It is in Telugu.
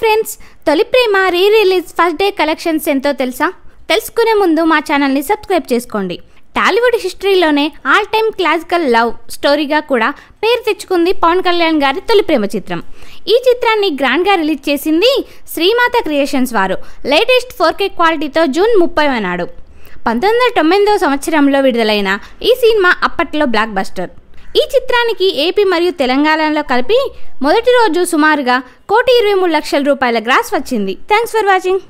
friends Tholi Prema re release first day collections ఎంతో తెలుసా తెలుసుకునే ముందు మా ఛానల్ని సబ్స్క్రైబ్ చేసుకోండి టాలీవుడ్ హిస్టరీలోనే ఆల్ టైమ్ క్లాసికల్ లవ్ స్టోరీగా కూడా పేరు తెచ్చుకుంది పవన్ కళ్యాణ్ గారి తొలి ప్రేమ చిత్రం ఈ చిత్రాన్ని గ్రాండ్గా రిలీజ్ చేసింది శ్రీమాత క్రియేషన్స్ వారు లేటెస్ట్ ఫోర్ కే క్వాలిటీతో జూన్ ముప్పై నాడు పంతొమ్మిది వందల తొంభై సంవత్సరంలో విడుదలైన ఈ సినిమా అప్పట్లో బ్లాక్ బస్టర్ ఈ చిత్రానికి ఏపీ మరియు తెలంగాణలో కలిపి మొదటి రోజు సుమారుగా కోటి ఇరవై మూడు లక్షల రూపాయల గ్రాస్ వచ్చింది థ్యాంక్స్ ఫర్ వాచింగ్